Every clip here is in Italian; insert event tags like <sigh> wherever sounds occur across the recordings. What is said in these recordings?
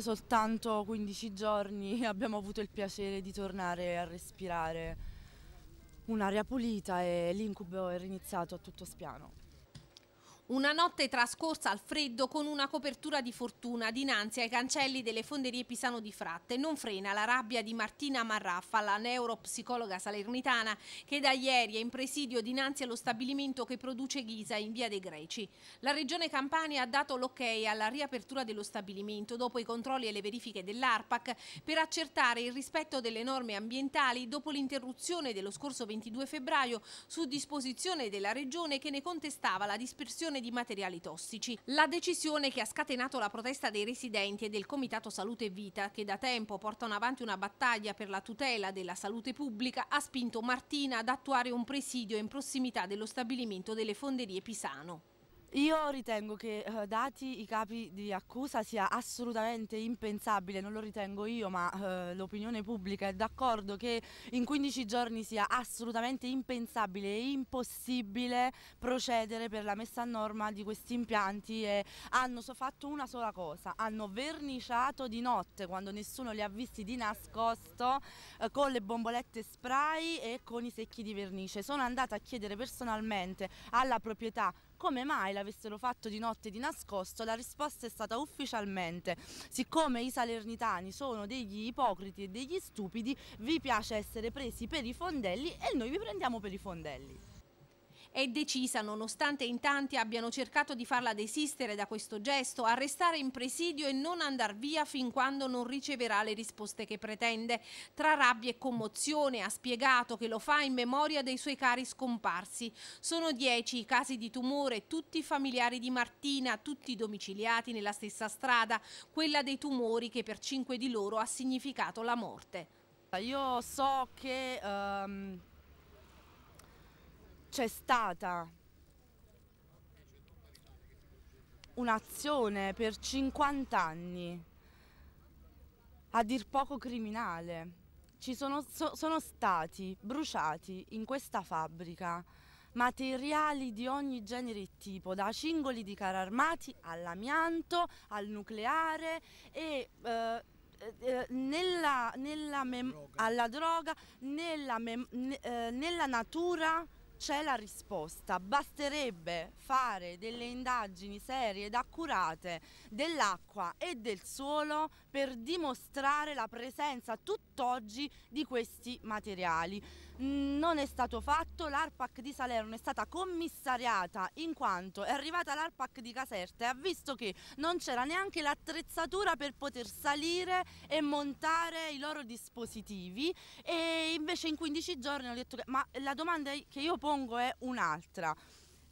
Soltanto 15 giorni <laughs> abbiamo avuto il piacere di tornare a respirare un'aria pulita e l'incubo è riniziato a tutto spiano. Una notte trascorsa al freddo con una copertura di fortuna dinanzi ai cancelli delle fonderie Pisano di Fratte non frena la rabbia di Martina Marraffa, la neuropsicologa salernitana, che da ieri è in presidio dinanzi allo stabilimento che produce ghisa in via dei Greci. La regione Campania ha dato l'ok alla riapertura dello stabilimento dopo i controlli e le verifiche dell'ARPAC per accertare il rispetto delle norme ambientali dopo l'interruzione dello scorso 22 febbraio su disposizione della regione che ne contestava la dispersione di materiali tossici. La decisione che ha scatenato la protesta dei residenti e del Comitato Salute e Vita, che da tempo portano avanti una battaglia per la tutela della salute pubblica, ha spinto Martina ad attuare un presidio in prossimità dello stabilimento delle fonderie Pisano. Io ritengo che eh, dati i capi di accusa sia assolutamente impensabile, non lo ritengo io ma eh, l'opinione pubblica è d'accordo che in 15 giorni sia assolutamente impensabile e impossibile procedere per la messa a norma di questi impianti e hanno fatto una sola cosa, hanno verniciato di notte quando nessuno li ha visti di nascosto eh, con le bombolette spray e con i secchi di vernice. Sono andata a chiedere personalmente alla proprietà come mai l'avessero fatto di notte di nascosto, la risposta è stata ufficialmente, siccome i salernitani sono degli ipocriti e degli stupidi, vi piace essere presi per i fondelli e noi vi prendiamo per i fondelli. È decisa, nonostante in tanti abbiano cercato di farla desistere da questo gesto, a restare in presidio e non andar via fin quando non riceverà le risposte che pretende. Tra rabbia e commozione ha spiegato che lo fa in memoria dei suoi cari scomparsi. Sono dieci i casi di tumore, tutti familiari di Martina, tutti domiciliati nella stessa strada, quella dei tumori che per cinque di loro ha significato la morte. Io so che um c'è stata un'azione per 50 anni, a dir poco criminale. Ci sono, so, sono stati bruciati in questa fabbrica materiali di ogni genere e tipo, da cingoli di carri armati all'amianto, al nucleare e eh, eh nella, nella droga. alla droga, nella, eh, nella natura c'è la risposta, basterebbe fare delle indagini serie ed accurate dell'acqua e del suolo per dimostrare la presenza tutt'oggi di questi materiali. Mm, non è stato fatto, l'ARPAC di Salerno è stata commissariata in quanto è arrivata l'ARPAC di Caserta e ha visto che non c'era neanche l'attrezzatura per poter salire e montare i loro dispositivi e invece in 15 giorni ho detto che ma la domanda che io pongo propongo è un'altra.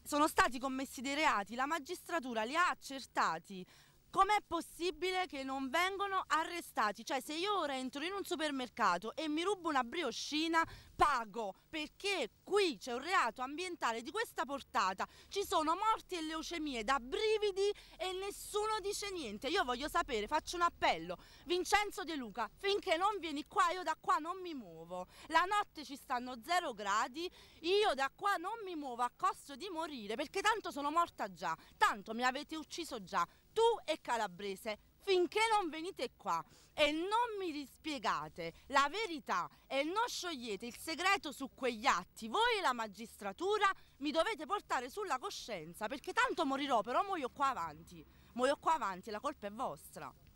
Sono stati commessi dei reati, la magistratura li ha accertati, com'è possibile che non vengano arrestati? Cioè, se io ora entro in un supermercato e mi rubo una brioscina, pago perché qui c'è un reato ambientale di questa portata. Ci sono morti e leucemie da brividi e nessuno dice niente. Io voglio sapere, faccio un appello. Vincenzo De Luca, finché non vieni qua, io da qua non mi muovo. La notte ci stanno zero gradi, io da qua non mi muovo a costo di morire perché tanto sono morta già, tanto mi avete ucciso già tu e calabrese, finché non venite qua e non mi rispiegate la verità e non sciogliete il segreto su quegli atti, voi e la magistratura mi dovete portare sulla coscienza perché tanto morirò, però muoio qua avanti, muoio qua avanti, la colpa è vostra.